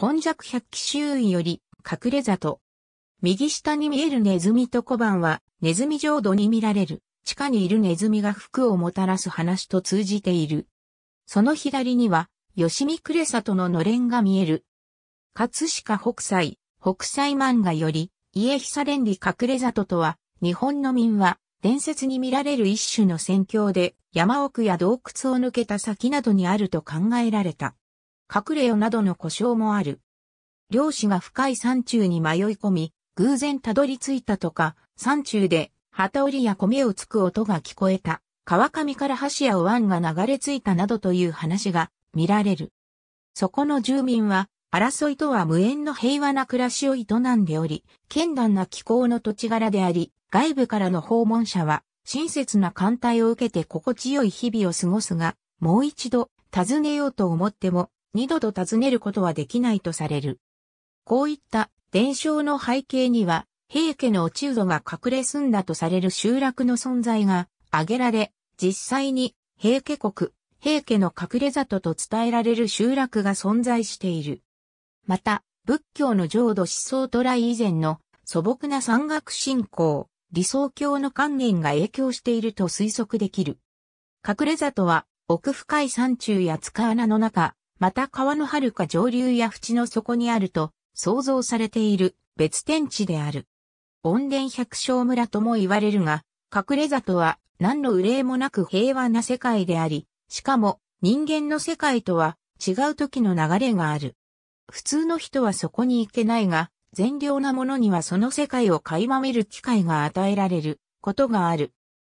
今弱百鬼周囲より、隠れ里。右下に見えるネズミと小判は、ネズミ浄土に見られる、地下にいるネズミが服をもたらす話と通じている。その左には、吉見暮里ののれんが見える。葛飾北斎、北斎漫画より、家久連理隠れ里とは、日本の民は、伝説に見られる一種の戦況で、山奥や洞窟を抜けた先などにあると考えられた。隠れよなどの故障もある。漁師が深い山中に迷い込み、偶然たどり着いたとか、山中で旗織りや米をつく音が聞こえた、川上から橋や湾が流れ着いたなどという話が見られる。そこの住民は、争いとは無縁の平和な暮らしを営んでおり、健断な気候の土地柄であり、外部からの訪問者は、親切な艦隊を受けて心地よい日々を過ごすが、もう一度、訪ねようと思っても、二度と尋ねることはできないとされる。こういった伝承の背景には、平家の落人が隠れ住んだとされる集落の存在が挙げられ、実際に平家国、平家の隠れ里と伝えられる集落が存在している。また、仏教の浄土思想トライ以前の素朴な山岳信仰、理想郷の観念が影響していると推測できる。隠れ里は奥深い山中や塚穴の中、また川のはるか上流や淵の底にあると想像されている別天地である。温田百姓村とも言われるが、隠れ里は何の憂いもなく平和な世界であり、しかも人間の世界とは違う時の流れがある。普通の人はそこに行けないが、善良な者にはその世界を垣間見る機会が与えられることがある。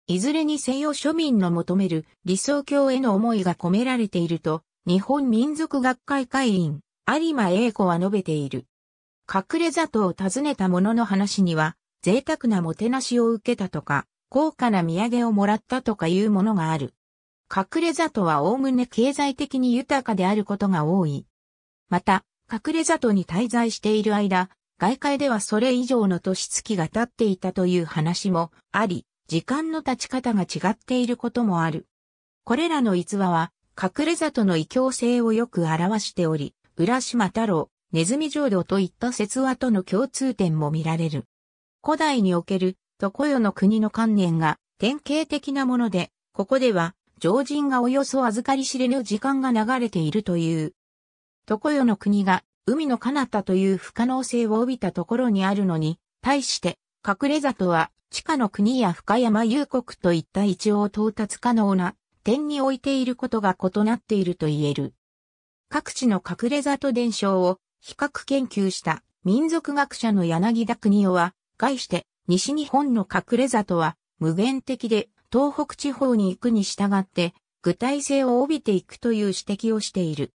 いずれにせよ庶民の求める理想郷への思いが込められていると日本民族学会会員、有馬英子は述べている。隠れ里を訪ねた者の話には、贅沢なもてなしを受けたとか、高価な土産をもらったとかいうものがある。隠れ里はおおむね経済的に豊かであることが多い。また、隠れ里に滞在している間、外界ではそれ以上の年月が経っていたという話もあり、時間の経ち方が違っていることもある。これらの逸話は、隠れ里の異教性をよく表しており、浦島太郎、ネズミ浄土といった説話との共通点も見られる。古代における、常世の国の観念が典型的なもので、ここでは、常人がおよそ預かり知れの時間が流れているという。常世の国が海の彼方という不可能性を帯びたところにあるのに、対して、隠れ里は地下の国や深山幽谷といった一応到達可能な点に置いていることが異なっていると言える。各地の隠れ里伝承を比較研究した民族学者の柳田国夫は、概して西日本の隠れ里は無限的で東北地方に行くに従って具体性を帯びていくという指摘をしている。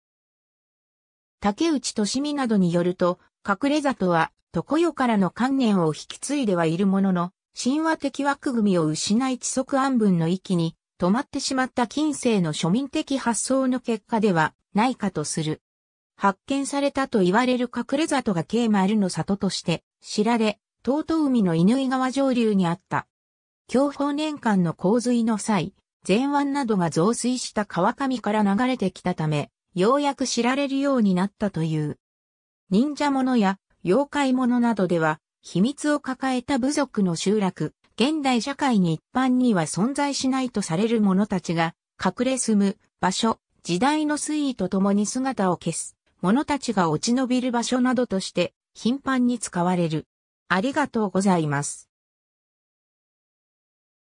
竹内としみなどによると、隠れ里は常世からの観念を引き継いではいるものの、神話的枠組みを失い地足安分の域に止まってしまった近世の庶民的発想の結果ではないかとする。発見されたと言われる隠れ里が慶丸の里として知られ、東東海の犬井川上流にあった。享保年間の洪水の際、前腕などが増水した川上から流れてきたため、ようやく知られるようになったという。忍者者や妖怪者などでは、秘密を抱えた部族の集落、現代社会に一般には存在しないとされる者たちが、隠れ住む場所、時代の推移とともに姿を消す、者たちが落ち延びる場所などとして、頻繁に使われる。ありがとうございます。